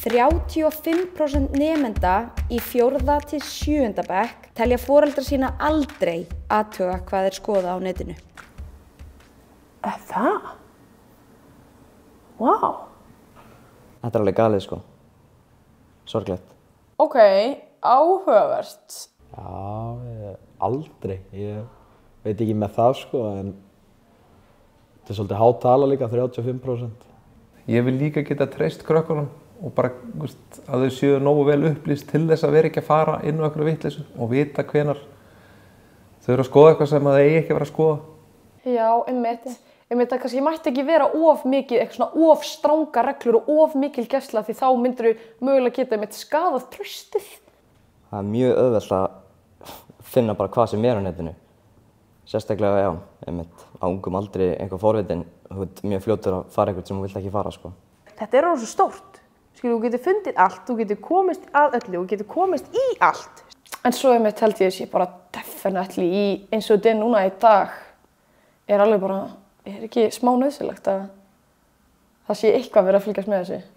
35% nefenda í fjórða til sjúunda bekk telja fóraldra sína aldrei aðtöga hvað er skoða á netinu. Er það? Wow! Þetta er alveg galið sko. Sorglegt. Ok, áhugavert. Já, aldrei. Ég veit ekki með það sko, en þetta er svolítið hátala líka, 35%. Ég vil líka geta treyst krökkunum og bara veist, að þau séu nógu vel upplýst til þess að vera ekki að fara inn á einhverju vittleysu og vita hvenar þau eru að skoða eitthvað sem það eigi ekki að vera að skoða. Já, einmitt. Einmitt að kannski ég mætti ekki vera of mikið, eitthvað svona of stránga reglur og of mikil gæsla því þá myndur þau mögulega geta einmitt skadað tröstið. Það er mjög öðvöld að finna bara hvað sem er á netinu. Sérstaklega, já, einmitt á ungum aldri einhver fórvitin, þú veit, mjög fljótur að fara einhvert sem þú vilt ekki fara, sko. Þetta er alveg svo stórt. Skilur, þú getur fundið allt, þú getur komist að öllu, þú getur komist í allt. En svo er mitt held ég að sé bara definitely í eins og þetta er núna í dag. Ég er alveg bara, ég er ekki smá nöðsilegt að það sé eitthvað verið að fylgjast með þessi.